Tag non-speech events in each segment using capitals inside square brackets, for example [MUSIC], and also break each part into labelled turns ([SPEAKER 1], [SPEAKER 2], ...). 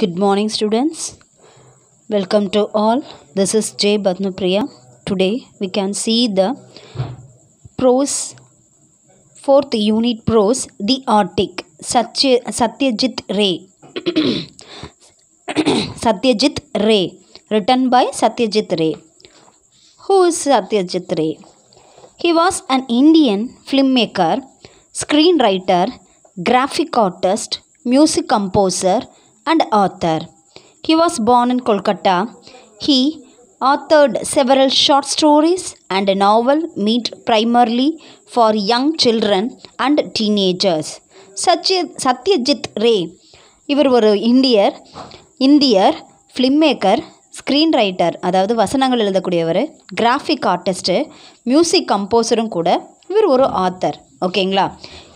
[SPEAKER 1] Good morning students. Welcome to all. This is J. Bhatnapriya. Today we can see the prose, fourth unit prose, The Arctic, Satyajit Ray. [COUGHS] Satyajit Ray, written by Satyajit Ray. Who is Satyajit Ray? He was an Indian filmmaker, screenwriter, graphic artist, music composer, and author. He was born in Kolkata. He authored several short stories and a novel made primarily for young children and teenagers. Satyajit Ray, இவர் ஒரு இந்தியர் இந்தியர் film maker screen writer அதாவது வசனங்கள் எழுதக்கூடியவர் graphic artist music கம்போசரும் கூட இவர் ஒரு ஆத்தர் ஓகேங்களா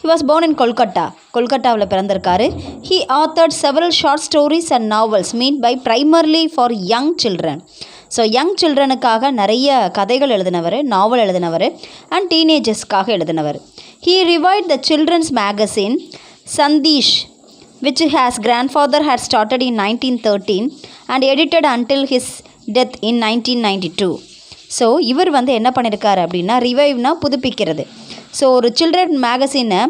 [SPEAKER 1] he was born in Kolkata கொல்கட்டாவில் பிறந்திருக்காரு he authored several short stories and novels meant by primarily for young children so young சில்ட்ரனுக்காக நிறைய கதைகள் எழுதினவர் நாவல் எழுதினவர் அண்ட் டீனேஜர்ஸ்க்காக எழுதினவர் he revived the children's magazine Sandesh had started in nineteen thirteen and edited until his death in nineteen ninety two so இவர் வந்து என்ன பண்ணியிருக்காரு அப்படின்னா ரிவைவ்னா புதுப்பிக்கிறது ஸோ ஒரு சில்ட்ரன் மேகசினை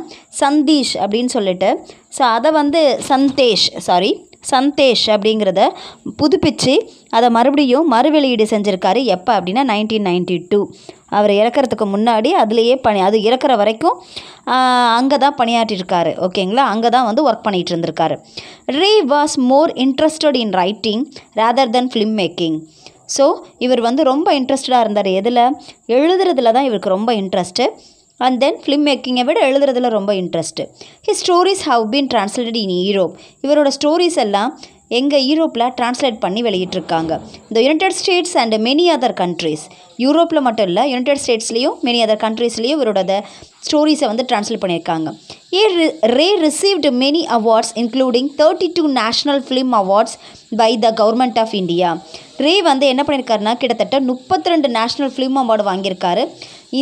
[SPEAKER 1] சந்தீஷ் அப்படின்னு சொல்லிட்டு ஸோ அதை வந்து சந்தேஷ் சாரி சந்தேஷ் அப்படிங்கிறத புதுப்பித்து அதை மறுபடியும் மறுவெளியீடு செஞ்சுருக்காரு எப்போ அப்படின்னா நைன்டீன் நைன்டி டூ அவர் இறக்கிறதுக்கு முன்னாடி அதுலேயே பணி அது இறக்குற வரைக்கும் அங்கே தான் பணியாற்றிருக்காரு ஓகேங்களா அங்கே தான் வந்து ஒர்க் பண்ணிகிட்டு இருந்திருக்காரு he was more interested in writing rather than film making so இவர் வந்து ரொம்ப இன்ட்ரெஸ்டடாக இருந்தார் எதில் எழுதுறதுல தான் இவருக்கு ரொம்ப இன்ட்ரெஸ்ட்டு அண்ட் தென் ஃபிலிம் மேக்கிங்கை விட எழுதுறதுல ரொம்ப interest he stories have been translate in Europe இவரோட ஸ்டோரிஸ் எல்லாம் எங்கள் யூரோப்பில் ட்ரான்ஸ்லேட் பண்ணி வெளியிட்டிருக்காங்க இந்த united states and many other countries யூரோப்பில் மட்டும் இல்லை யுனைடெட் ஸ்டேட்ஸ்லேயும் மெனி அதர் கண்ட்ரீஸ்லேயும் இவரோட ஸ்டோரிஸை வந்து ட்ரான்ஸ்லேட் பண்ணியிருக்காங்க a Ray received many awards including thirty two national film awards by the government of India Ray வந்து என்ன பண்ணியிருக்காருனா கிட்டத்தட்ட முப்பத்தி ரெண்டு நேஷ்னல் ஃபிலிம் அவார்டு வாங்கியிருக்காரு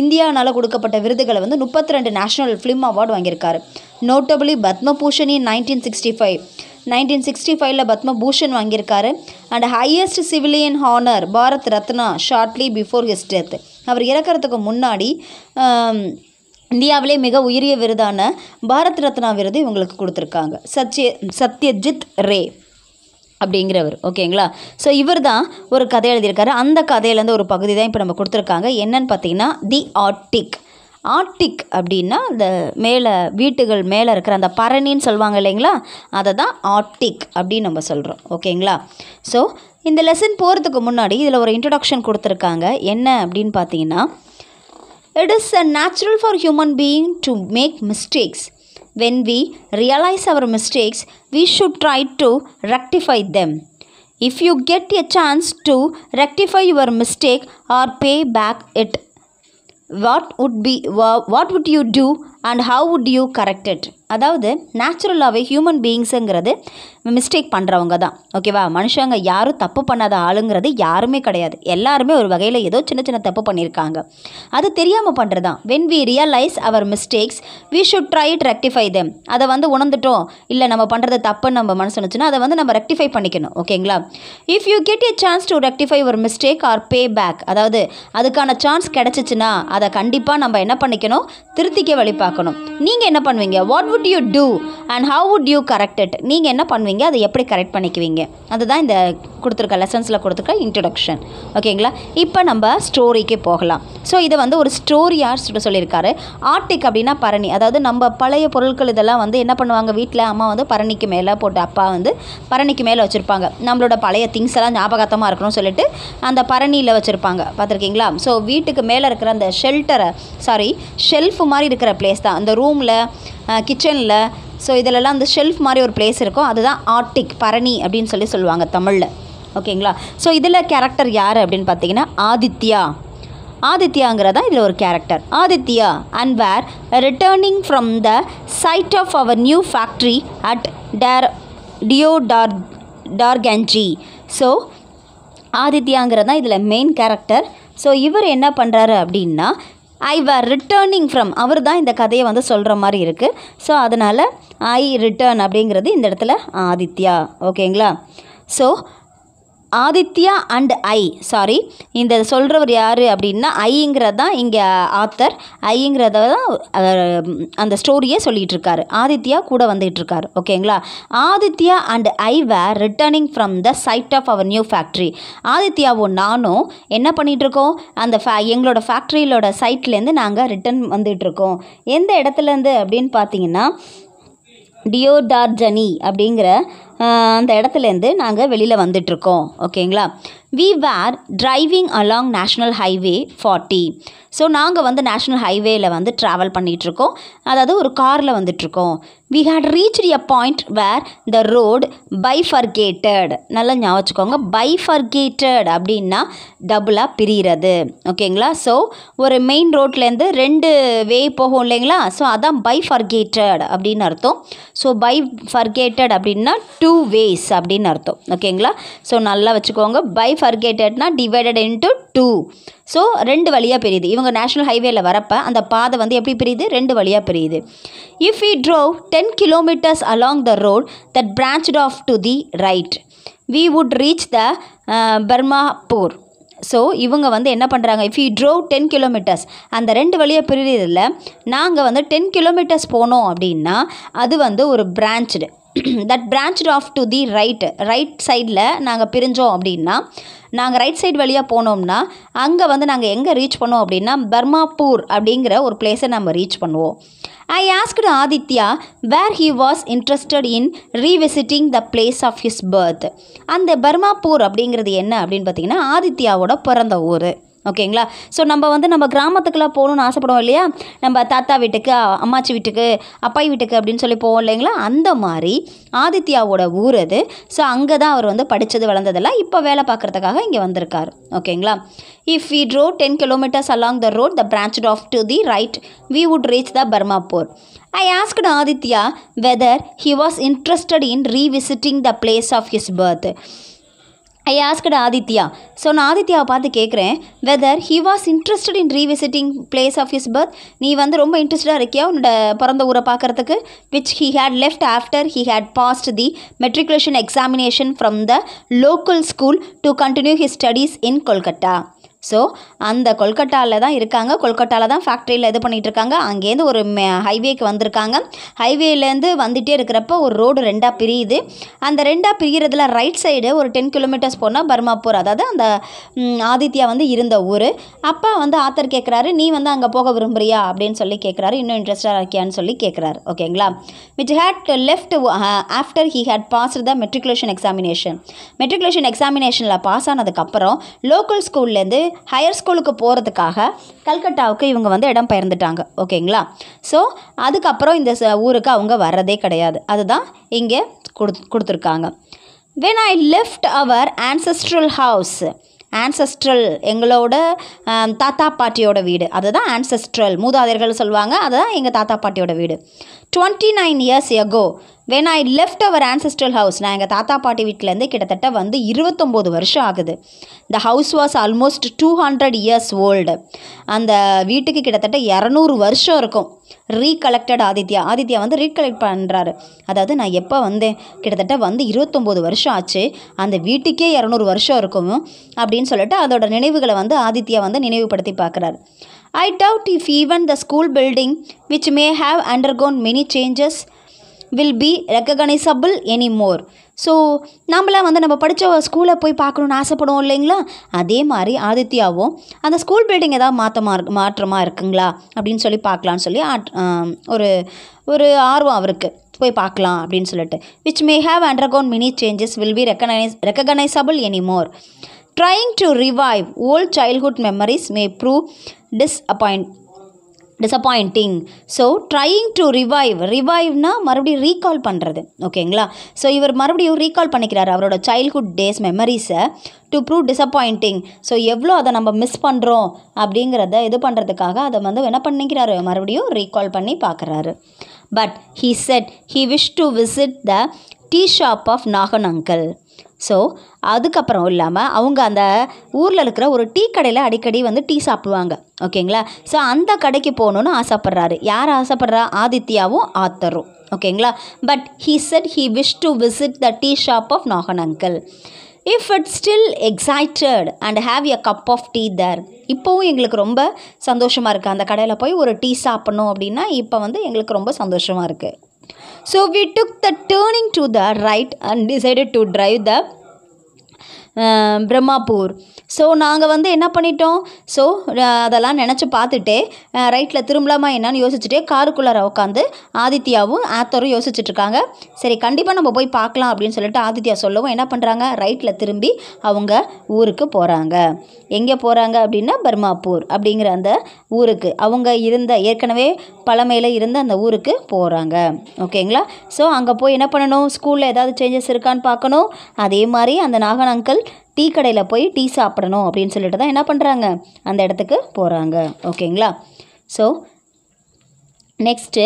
[SPEAKER 1] இந்தியானால் கொடுக்கப்பட்ட விருதுகளை வந்து முப்பத்தி ரெண்டு நேஷனல் ஃபிலிம் அவார்டு வாங்கியிருக்காரு notably Padma Bhushan in nineteen sixty five nineteen sixty ஃபைவ்ல பத்மபூஷன் வாங்கியிருக்காரு and highest civilian honour Bharat Ratna shortly before his death அவர் இறக்கிறதுக்கு முன்னாடி இந்தியாவிலே மிக உயரிய விருதான பாரத் ரத்னா விருது இவங்களுக்கு கொடுத்துருக்காங்க சத்ய சத்யஜித் ரே அப்படிங்கிறவர் ஓகேங்களா ஸோ இவர் தான் ஒரு கதை எழுதியிருக்காரு அந்த கதையிலேருந்து ஒரு பகுதி தான் இப்போ நம்ம கொடுத்துருக்காங்க என்னன்னு பார்த்தீங்கன்னா தி ஆர்டிக் ஆர்டிக் அப்படின்னா இந்த மேலே வீட்டுகள் மேலே இருக்கிற அந்த பரணின்னு சொல்லுவாங்க இல்லைங்களா அதை தான் ஆர்டிக் அப்படின்னு நம்ம சொல்கிறோம் ஓகேங்களா ஸோ இந்த லெசன் போகிறதுக்கு முன்னாடி இதில் ஒரு இன்ட்ரடக்ஷன் கொடுத்துருக்காங்க என்ன அப்படின்னு பார்த்தீங்கன்னா it is a natural for human being to make mistakes when we realize our mistakes, we should try to rectify them. If you get a chance to rectify your mistake or pay back it, what would be what would you do and how would you correct it? அதாவது நேச்சுரலாகவே human பீயிங்ஸுங்கிறது mistake பண்ணுறவங்க தான் ஓகேவா மனுஷங்க யாரும் தப்பு பண்ணாத ஆளுங்கிறது யாருமே கிடையாது எல்லாருமே ஒரு வகையில் ஏதோ சின்ன சின்ன தப்பு பண்ணியிருக்காங்க அது தெரியாமல் பண்ணுறது தான் when we realise our mistakes we should try it rectify them அதை வந்து உணர்ந்துட்டோம் இல்லை நம்ம பண்ணுறது தப்புன்னு நம்ம மனசு நினச்சுன்னா அதை வந்து நம்ம ரெக்டிஃபை பண்ணிக்கணும் ஓகேங்களா if you get a chance to rectify ஒரு மிஸ்டேக் ஆர் பே பேக் அதாவது அதுக்கான சான்ஸ் கிடச்சிச்சின்னா அதை கண்டிப்பாக நம்ம என்ன பண்ணிக்கணும் திருத்திக்க வழி பார்க்கணும் நீங்கள் என்ன பண்ணுவீங்க what would would you do and how would you correct it நீங்கள் என்ன பண்ணுவீங்க அதை எப்படி கரெக்ட் பண்ணிக்குவீங்க அதுதான் இந்த கொடுத்துருக்க லெசன்ஸில் கொடுத்துருக்க இன்ட்ரடக்ஷன் ஓகேங்களா இப்போ நம்ம ஸ்டோரிக்கே போகலாம் ஸோ இதை வந்து ஒரு ஸ்டோரி யார் சொல்லியிருக்காரு ஆர்டிக் அப்படின்னா பரணி அதாவது நம்ம பழைய பொருட்கள் இதெல்லாம் வந்து என்ன பண்ணுவாங்க வீட்டில் அம்மா வந்து பரணிக்கு மேலே போட்டு அப்பா வந்து பரணிக்கு மேலே வச்சுருப்பாங்க நம்மளோட பழைய திங்ஸ் எல்லாம் ஞாபகத்தமாக இருக்கணும்னு சொல்லிட்டு அந்த பரணியில் வச்சுருப்பாங்க பார்த்துருக்கீங்களா ஸோ வீட்டுக்கு மேலே இருக்கிற அந்த ஷெல்டரை சாரி ஷெல்ஃப் மாதிரி இருக்கிற பிளேஸ் தான் அந்த ரூமில் கிச்சன் கிச்சனில் ஸோ இதிலெல்லாம் அந்த ஷெல்ஃப் மாதிரி ஒரு பிளேஸ் இருக்கும் அதுதான் ஆர்டிக் பரணி அப்படின்னு சொல்லி சொல்லுவாங்க தமிழில் ஓகேங்களா ஸோ இதில் கேரக்டர் யார் அப்படின்னு பார்த்தீங்கன்னா ஆதித்யா ஆதித்யாங்கிறதா இதில் ஒரு character Aditya and were returning from the site of our new factory at டேர் டியோ டார் டார்கேஞ்சி ஸோ ஆதித்யாங்கிறதா இதில் மெயின் கேரக்டர் ஸோ இவர் என்ன பண்ணுறாரு அப்படின்னா ஐ வேர் ரிட்டர்னிங் ஃப்ரம் அவர் தான் இந்த கதையை வந்து சொல்கிற மாதிரி இருக்குது ஸோ அதனால் ஐ ரிட்டர்ன் அப்படிங்கிறது இந்த இடத்துல ஆதித்யா ஓகேங்களா so Aditya and I sorry இந்த சொல்கிறவர் யார் அப்படின்னா ஐங்கிறது தான் இங்கே ஆத்தர் ஐங்கிறத தான் அந்த ஸ்டோரியே சொல்லிகிட்டு இருக்காரு ஆதித்யா கூட இருக்காரு ஓகேங்களா Aditya and I were returning from the site of our new factory ஆதித்யாவும் நானும் என்ன பண்ணிகிட்ருக்கோம் அந்த ஃபே எங்களோட ஃபேக்ட்ரியிலோட சைட்லேருந்து நாங்கள் ரிட்டர்ன் வந்துகிட்ருக்கோம் எந்த இடத்துலேருந்து அப்படின்னு பார்த்தீங்கன்னா டியோடார்ஜனி அப்படிங்கிற அந்த இடத்துலேருந்து நாங்கள் வெளியில் வந்துட்டுருக்கோம் ஓகேங்களா we were driving along national highway forty so நாங்கள் வந்து நேஷ்னல் ஹைவேயில் வந்து ட்ராவல் பண்ணிகிட்ருக்கோம் அதாவது ஒரு காரில் வந்துட்ருக்கோம் we had reach a point where the road bifurcated நல்லா ஞாபகம் வச்சுக்கோங்க பைஃபர்கேட்டட் அப்படின்னா டபுளாக பிரிகிறது ஓகேங்களா ஸோ ஒரு மெயின் ரோட்லேருந்து ரெண்டு வே போகும் இல்லைங்களா ஸோ அதான் பைஃபர்கேட்டட் அப்படின்னு அர்த்தம் ஸோ பை ஃபர்கேட்டட் அப்படின்னா டூ வேஸ் அப்படின்னு அர்த்தம் ஓகேங்களா ஸோ நல்லா வச்சுக்கோங்க பை ஃபர்கேட்டட்னா டிவைடட் இன்ட்டு டூ ஸோ ரெண்டு வழியாக பிரியுது இவங்க நேஷனல் ஹைவேல வரப்போ அந்த பாதை வந்து எப்படி பிரியுது ரெண்டு வழியாக பிரியுது if you drove ten kilometres along the road that branched off to the right we would reach the Barmapur so இவங்க வந்து என்ன பண்ணுறாங்க if you drove ten kilometres அந்த ரெண்டு வழியாக பிரியுறதில் நாங்கள் வந்து டென் கிலோமீட்டர்ஸ் போனோம் அப்படின்னா அது வந்து ஒரு branch that branch off to the right right சைடில் நாங்கள் பிரிஞ்சோம் அப்படின்னா நாங்கள் ரைட் சைடு வழியாக போனோம்னா அங்கே வந்து நாங்கள் எங்கே ரீச் பண்ணோம் அப்படின்னா பர்மாப்பூர் அப்படிங்கிற ஒரு பிளேஸை நம்ம ரீச் பண்ணுவோம் I asked Aditya where he was interested in revisiting the place of his birth அந்த பர்மாப்பூர் அப்படிங்கிறது என்ன அப்படின்னு பார்த்தீங்கன்னா ஆதித்யாவோட பிறந்த ஊர் ஓகேங்களா ஸோ நம்ம வந்து நம்ம கிராமத்துக்குலாம் போகணுன்னு ஆசைப்படுவோம் இல்லையா நம்ம தாத்தா வீட்டுக்கு அம்மாச்சி வீட்டுக்கு அப்பாய் வீட்டுக்கு அப்படின்னு சொல்லி போவோம் இல்லைங்களா அந்த மாதிரி ஆதித்யாவோட ஊர் அது ஸோ அங்கே தான் அவர் வந்து படித்தது வளர்ந்ததெல்லாம் இப்போ வேலை பார்க்குறதுக்காக இங்கே வந்திருக்கார் ஓகேங்களா if we drove ten kilometres along the road the branch off to the right we would reach the Barmapur I asked Aditya whether he was interested in revisiting the place of his birth I asked Aditya so நான் ஆதித்யாவை பார்த்து கேட்குறேன் whether he was interested in revisiting place of his birth நீ வந்து ரொம்ப இன்ட்ரெஸ்டாக இருக்கியா உன்னோட பிறந்த ஊரை பார்க்குறதுக்கு which he had left after he had passed the matriculation examination from the local school to continue his studies in Kolkata so அந்த கொல்கட்டாவில் தான் இருக்காங்க கொல்கட்டாவில் தான் ஃபேக்ட்ரியில் இது பண்ணிகிட்டு இருக்காங்க அங்கேருந்து ஒரு ஹைவேக்கு வந்திருக்காங்க ஹைவேலேருந்து வந்துகிட்டே இருக்கிறப்ப ஒரு ரோடு ரெண்டாக பிரியுது அந்த ரெண்டாக பிரிகிறதுல ரைட் சைடு ஒரு டென் கிலோமீட்டர்ஸ் போனால் பர்மாப்பூர் அதாவது அந்த ஆதித்யா வந்து இருந்த ஊர் அப்பா வந்து ஆத்தர் கேட்குறாரு நீ வந்து அங்கே போக விரும்புறியா அப்படின்னு சொல்லி கேட்குறாரு இன்னும் இன்ட்ரெஸ்டாக இருக்கியான்னு சொல்லி கேட்குறாரு ஓகேங்களா which had left after he had pass the matriculation examination matriculation எக்ஸாமினேஷனில் பாஸ் ஆனதுக்கப்புறம் லோக்கல் ஸ்கூல்லேருந்து ஹையர் ஸ்கூலுக்கு போகிறதுக்காக கல்கட்டாவுக்கு இவங்க வந்து இடம் பெயர்ந்துட்டாங்க ஓகேங்களா ஸோ அதுக்கப்புறம் இந்த ஊருக்கு அவங்க வர்றதே கிடையாது அதுதான் இங்கே கொடு கொடுத்துருக்காங்க when I left our ancestral house ancestral எங்களோட தாத்தா பாட்டியோட வீடு அதுதான் ஆன்சஸ்ட்ரல் மூதாதையர்கள் சொல்லுவாங்க அதுதான் எங்கள் தாத்தா பாட்டியோட வீடு twenty nine years ago when I left our ancestral house நான் எங்கள் தாத்தா பாட்டி வீட்டிலேருந்து கிட்டத்தட்ட வந்து இருபத்தொம்போது வருஷம் ஆகுது the house was almost two hundred years old அந்த வீட்டுக்கு கிட்டத்தட்ட இரநூறு வருஷம் இருக்கும் ரீகலெக்டட் ஆதித்யா ஆதித்யா வந்து ரீகலெக்ட் பண்ணுறாரு அதாவது நான் எப்போ வந்தேன் கிட்டத்தட்ட வந்து இருபத்தொம்போது வருஷம் ஆச்சு அந்த வீட்டுக்கே இரநூறு வருஷம் இருக்கும் அப்படின்னு சொல்லிட்டு அதோட நினைவுகளை வந்து ஆதித்யா வந்து நினைவுபடுத்தி பார்க்குறாரு I doubt if even the school building which may have undergone many changes will be recognisable any more so நம்மளாம் வந்து நம்ம படித்த ஸ்கூலை போய் பார்க்கணுன்னு ஆசைப்படுவோம் இல்லைங்களா அதே மாதிரி ஆதித்யாவும் அந்த ஸ்கூல் பில்டிங் ஏதாவது மாற்றமாக இருக்கு மாற்றமாக இருக்குங்களா அப்படின்னு சொல்லி பார்க்கலான்னு சொல்லி ஆட் ஒரு ஒரு ஆர்வம் அவருக்கு போய் பார்க்கலாம் அப்படின்னு சொல்லிட்டு which may have undergone many changes will be recognise recognisable any more trying to revive old childhood memories may prove disappoint disappointing so trying to revive ரிவைவ்னா மறுபடியும் ரீகால் பண்ணுறது ஓகேங்களா ஸோ இவர் மறுபடியும் ரீகால் பண்ணிக்கிறார் அவரோட சைல்ட்ஹுட் டேஸ் மெமரிஸை to prove disappointing so எவ்வளோ அதை நம்ம மிஸ் பண்ணுறோம் அப்படிங்கிறத இது பண்ணுறதுக்காக அதை வந்து என்ன பண்ணிக்கிறாரு மறுபடியும் ரீகால் பண்ணி பார்க்குறாரு but he said he wish to visit the tea shop of Nagen uncle so அதுக்கப்புறம் இல்லாமல் அவங்க அந்த ஊரில் இருக்கிற ஒரு டீ கடையில் அடிக்கடி வந்து டீ சாப்பிடுவாங்க ஓகேங்களா ஸோ அந்த கடைக்கு போகணுன்னு ஆசைப்பட்றாரு யார் ஆசைப்பட்றா ஆதித்யாவும் ஆத்தரும் ஓகேங்களா but he said he wish to visit the tea shop of Nagen uncle if it still excited and have a cup of tea there இப்போவும் எங்களுக்கு ரொம்ப சந்தோஷமாக இருக்குது அந்த கடையில் போய் ஒரு டீ சாப்பிட்ணும் அப்படின்னா இப்போ வந்து எங்களுக்கு ரொம்ப சந்தோஷமாக இருக்குது So we took the turning to the right and decided to drive the Brahmapur so நாங்கள் வந்து என்ன பண்ணிட்டோம் ஸோ அதெல்லாம் நினச்சி பார்த்துட்டே ரைட்டில் திரும்பலாமா என்னன்னு யோசிச்சுட்டே காருக்குள்ளார உட்காந்து ஆதித்யாவும் ஆத்தரும் யோசிச்சுட்ருக்காங்க சரி கண்டிப்பாக நம்ம போய் பார்க்கலாம் அப்படின்னு சொல்லிட்டு ஆதித்யா சொல்லவும் என்ன பண்ணுறாங்க ரைட்டில் திரும்பி அவங்க ஊருக்கு போகிறாங்க எங்கே போகிறாங்க அப்படின்னா பர்மாப்பூர் அப்படிங்கிற அந்த ஊருக்கு அவங்க இருந்த ஏற்கனவே பழமையில் இருந்த அந்த ஊருக்கு போகிறாங்க ஓகேங்களா ஸோ அங்கே போய் என்ன பண்ணணும் ஸ்கூலில் ஏதாவது சேஞ்சஸ் இருக்கான்னு பார்க்கணும் அதே மாதிரி அந்த நாகன் அங்கிள் டீ கடையில் போய் டீ சாப்பிடணும் அப்படின்னு சொல்லிட்டு தான் என்ன பண்ணுறாங்க அந்த இடத்துக்கு போகிறாங்க ஓகேங்களா so next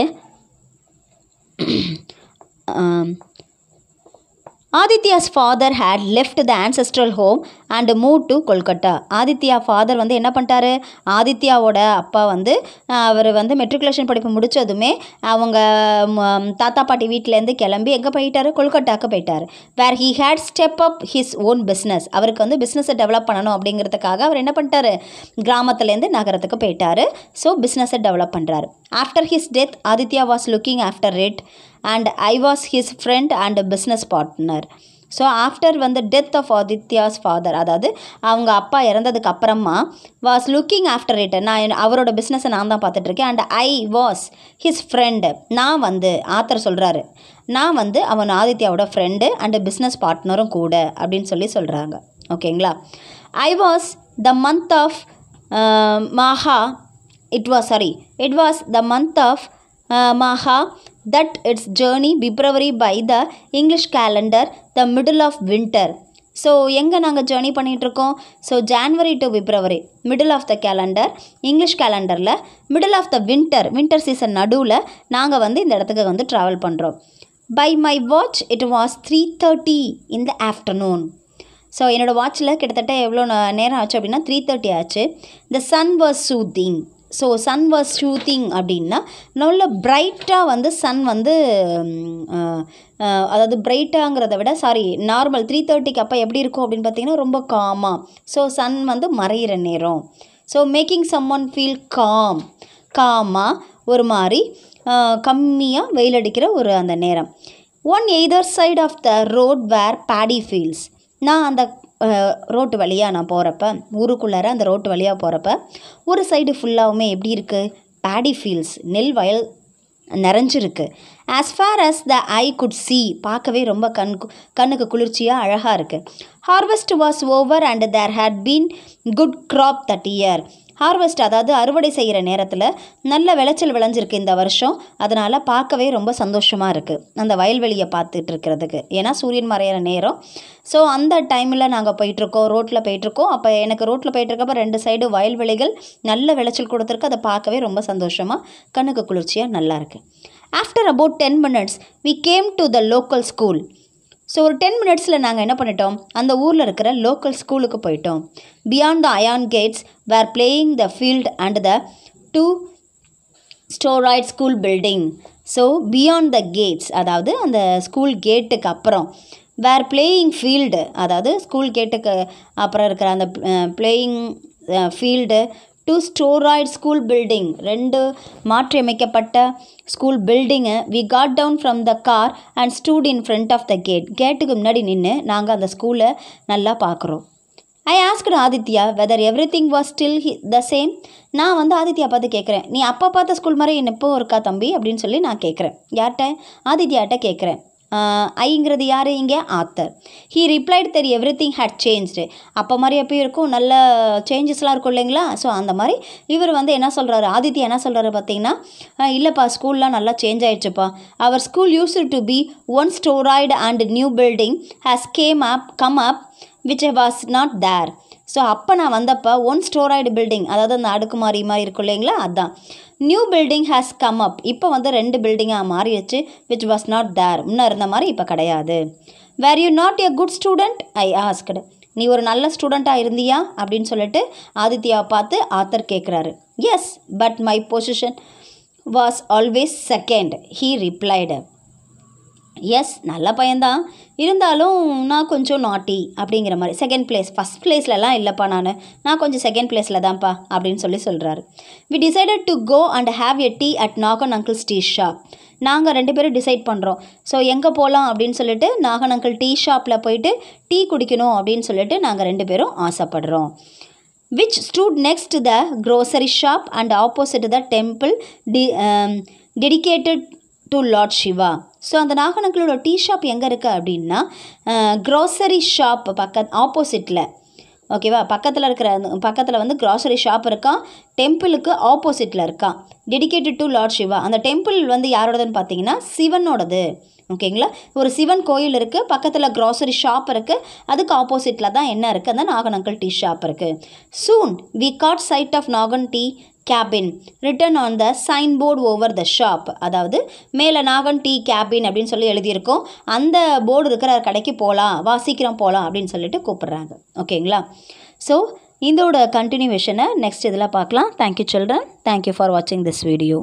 [SPEAKER 1] Aditya's father had left the ancestral home and move to Kolkata Aditya father வந்து என்ன பண்ணிட்டாரு ஆதித்யாவோட அப்பா வந்து அவர் வந்து மெட்ரிகுலேஷன் படிப்பு முடித்ததுமே அவங்க தாத்தா பாட்டி வீட்டிலேருந்து கிளம்பி எங்கே போயிட்டார் கொல்கட்டாவுக்கு போயிட்டார் where he had step up his own business அவருக்கு வந்து பிஸ்னஸை டெவலப் பண்ணணும் அப்படிங்கிறதுக்காக அவர் என்ன பண்ணிட்டாரு கிராமத்துலேருந்து நகரத்துக்கு போயிட்டார் ஸோ பிஸ்னஸை டெவலப் பண்ணுறாரு after his death Aditya was looking after it and I was his friend and business partner so after வந்து டெத் ஆஃப் ஆதித்யாஸ் ஃபாதர் அதாவது அவங்க அப்பா இறந்ததுக்கு அப்புறமா வாஸ் லுக்கிங் ஆஃப்டர் இட் நான் அவரோட பிஸ்னஸை நான் தான் பார்த்துட்ருக்கேன் and I was his friend நான் வந்து ஆத்தர் சொல்கிறாரு நான் வந்து அவன் ஆதித்யாவோட ஃப்ரெண்டு அண்டு பிஸ்னஸ் பார்ட்னரும் கூட அப்படின்னு சொல்லி சொல்கிறாங்க ஓகேங்களா I was the month of Magha it was sorry it was the month of Magha that it's journey February by the English calendar the middle of winter so எங்கே நாங்கள் ஜேர்னி பண்ணிகிட்ருக்கோம் so January to February middle of the calendar English கேலண்டரில் middle of the winter winter season நடுவில் நாங்கள் வந்து இந்த இடத்துக்கு வந்து ட்ராவல் பண்ணுறோம் by my watch it was three thirty in the afternoon so என்னோடய வாட்சில் கிட்டத்தட்ட எவ்வளோ நேரம் ஆச்சு அப்படின்னா த்ரீ தேர்ட்டி ஆச்சு the sun was soothing so sun was shooting அப்படின்னா நல்ல பிரைட்டாக வந்து சன் வந்து அதாவது பிரைட்டாங்கிறத விட சாரி நார்மல் த்ரீ தேர்ட்டிக்கு அப்போ எப்படி இருக்கும் அப்படின்னு பார்த்தீங்கன்னா ரொம்ப காமாக ஸோ சன் வந்து மறையிற நேரம் so making some one feel calm காமாக ஒரு மாதிரி கம்மியாக வெயில் அடிக்கிற ஒரு அந்த நேரம் on either side of the road were paddy fields நான் அந்த ரோட்டு வழியாக நான் போகிறப்ப ஊருக்குள்ளார அந்த ரோட்டு வழியாக போகிறப்ப ஒரு சைடு ஃபுல்லாகவுமே எப்படி இருக்குது பேடி ஃபீல்ட்ஸ் நெல் வயல் நிறைஞ்சிருக்கு as far as the eye could see பார்க்கவே ரொம்ப கண் கண்ணுக்கு குளிர்ச்சியாக அழகாக இருக்குது harvest was over and there had been good crop that year harvest அதாவது அறுவடை செய்கிற நேரத்தில் நல்ல விளைச்சல் விளைஞ்சிருக்கு இந்த வருஷம் அதனால் பார்க்கவே ரொம்ப சந்தோஷமாக இருக்குது அந்த வயல்வெளியை பார்த்துட்டு இருக்கிறதுக்கு ஏன்னா சூரியன் மறையிற நேரம் ஸோ அந்த டைமில் நாங்கள் போயிட்டுருக்கோம் ரோட்டில் போயிட்டுருக்கோம் அப்போ எனக்கு ரோட்டில் போயிட்டுருக்கப்ப ரெண்டு சைடு வயல்வெளிகள் நல்ல விளைச்சல் கொடுத்துருக்கு அதை பார்க்கவே ரொம்ப சந்தோஷமாக கண்ணுக்கு குளிர்ச்சியாக நல்லாயிருக்கு after about ten minutes we came to the local school so ஒரு டென் மினிட்ஸில் நாங்கள் என்ன பண்ணிட்டோம் அந்த ஊரில் இருக்கிற லோக்கல் ஸ்கூலுக்கு போயிட்டோம் beyond the iron gates were playing the field and the two storeyed school building so beyond the gates அதாவது அந்த ஸ்கூல் கேட்டுக்கு அப்புறம் வேர் பிளேயிங் ஃபீல்டு அதாவது ஸ்கூல் கேட்டுக்கு அப்புறம் இருக்கிற அந்த playing field two storeyed school building ரெண்டு மாற்றியமைக்கப்பட்ட school building we got down from the car and stood in front of the gate கேட்டுக்கு முன்னாடி நின்று நாங்கள் அந்த ஸ்கூலை நல்லா பார்க்குறோம் I asked Aditya weather everything was still he the same நான் வந்து ஆதித்யா பார்த்து கேட்குறேன் நீ அப்பா பார்த்த ஸ்கூல் மாதிரி என்ன எப்போ இருக்கா தம்பி அப்படின்னு சொல்லி நான் கேட்குறேன் யார்கிட்ட ஆதித்யாட்ட கேட்குறேன் ஐங்கிறது யார் இங்கே Arthur he replied there everything had changed அப்போ மாதிரி எப்பயும் இருக்கும் நல்ல சேஞ்சஸ்லாம் இருக்கும் இல்லைங்களா ஸோ அந்த மாதிரி இவர் வந்து என்ன சொல்கிறாரு ஆதித்யா என்ன சொல்கிறாரு பார்த்தீங்கன்னா இல்லைப்பா ஸ்கூல்லாம் நல்லா சேஞ்ச் ஆகிடுச்சுப்பா அவர் school use to be one storeyed and new building has came up come up which was not there so அப்போ நான் வந்தப்போ ஒன் ஸ்டோராய்டு பில்டிங் அதாவது அந்த அடுக்குமாரி மாதிரி இருக்கும் இல்லைங்களா அதுதான் new building has come up இப்போ வந்து ரெண்டு பில்டிங்காக மாறிடுச்சு விச் வாஸ் நாட் தேர் முன்னே இருந்த மாதிரி இப்போ கிடையாது were you not a good student I asked நீ ஒரு நல்ல ஸ்டூடெண்ட்டாக இருந்தியா அப்படின்னு சொல்லிட்டு ஆதித்யாவை பார்த்து ஆத்தர் கேட்குறாரு yes but my position was always second he replied yes நல்ல பையன்தான் இருந்தாலும் நான் கொஞ்சம் நாட்டி அப்படிங்கிற மாதிரி செகண்ட் பிளேஸ் ஃபஸ்ட் பிளேஸ்லலாம் இல்லைப்பா நான் நான் கொஞ்சம் செகண்ட் பிளேஸில் தான்ப்பா அப்படின்னு சொல்லி சொல்கிறாரு we decided to go and have a tea at Nagan uncle's tea shop நாங்கள் ரெண்டு பேரும் டிசைட் பண்ணுறோம் ஸோ எங்கே போகலாம் அப்படின்னு சொல்லிட்டு நாகன் அங்கிள் டீ ஷாப்பில் போயிட்டு டீ குடிக்கணும் அப்படின்னு சொல்லிட்டு நாங்கள் ரெண்டு பேரும் ஆசைப்படுறோம் which stood next the grocery shop and opposite the temple the dedicated to lord Shiva so அந்த நாகனங்களோட டீ ஷாப் எங்கே இருக்குது அப்படின்னா க்ரோசரி ஷாப் பக்கத் ஆப்போசிட்டில் ஓகேவா பக்கத்தில் இருக்கிற பக்கத்தில் வந்து க்ராசரி ஷாப் இருக்கான் டெம்பிளுக்கு ஆப்போசிட்டில் இருக்கான் டெடிக்கேட்டட் டு லார்ட் சிவா அந்த டெம்பிள் வந்து யாரோடதுன்னு பார்த்தீங்கன்னா சிவனோடது ஓகேங்களா ஒரு சிவன் கோயில் இருக்குது பக்கத்தில் க்ராசரி ஷாப் இருக்குது அதுக்கு ஆப்போசிட்டில் தான் என்ன இருக்குது அந்த நாகன் அங்கிள் டீ ஷாப் இருக்குது soon we got sight of Nagan tea cabin written on the sign board over the shop அதாவது மேலே நாகன் டீ கேபின் அப்படின்னு சொல்லி எழுதியிருக்கோம் அந்த போர்டு இருக்கிற கடைக்கு போகலாம் வா சீக்கிரம் போகலாம் அப்படின்னு சொல்லிட்டு கூப்பிட்றாங்க ஓகேங்களா ஸோ இதோட கண்டினியூவேஷனை நெக்ஸ்ட் இதில் பார்க்கலாம் தேங்க்யூ சில்ட்ரன் தேங்க்யூ ஃபார் வாட்சிங் திஸ் வீடியோ